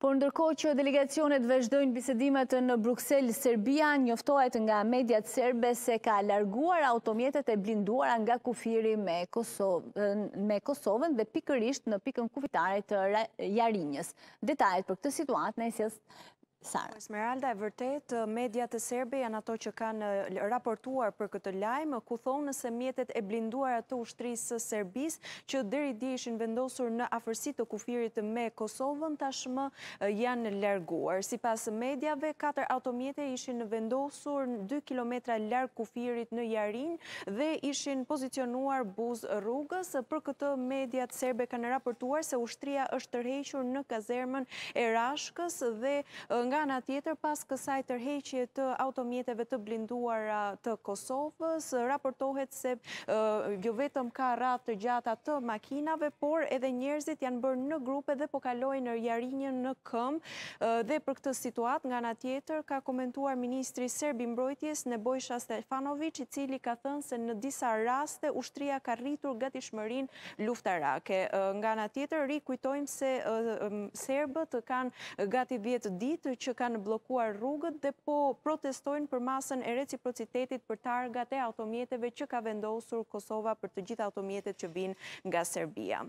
Por ndërko që delegacionet vëzhdojnë bisedimet në Bruxelles, Serbia njoftohet nga mediat serbe se ka larguar automjetet e blinduara nga kufiri me Kosovën dhe pikërisht në pikën kufitare të jarinjës. Detajet për këtë situatë në esjes Sara. Esmeralda, e vërtet, media të Serbi janë ato që kanë raportuar për këtë lajmë, ku thonë se mjetet e blinduar ato ushtrisë Serbis, që dheri di ishin vendosur në afërsi të kufirit me Kosovën, tashmë janë lerguar. Si pas medjave, 4 automjete ishin vendosur 2 km lërgë kufirit në Jarin dhe ishin pozicionuar buz rrugës. Për këtë media të Serbi kanë raportuar se ushtria është tërhequr në kazermën e Rashkës dhe nga nga tjetër pas kësaj tërheqje të automjeteve të blinduar të Kosovës, raportohet se jo vetëm ka ratë të gjata të makinave, por edhe njerëzit janë bërë në grupe dhe pokalojnë në jarinjën në këm. Dhe për këtë situat, nga nga tjetër, ka komentuar Ministri Serbi Mbrojtjes në Bojsha Stefanovic, i cili ka thënë se në disa raste ushtria ka rritur gëti shmërin luftarake. Nga nga tjetër, ri kujtojmë se Serbët kanë gati 10 ditë që kanë blokuar rrugët dhe po protestojnë për masën e reciprocitetit për targat e automjeteve që ka vendosur Kosova për të gjithë automjetet që vinë nga Serbia.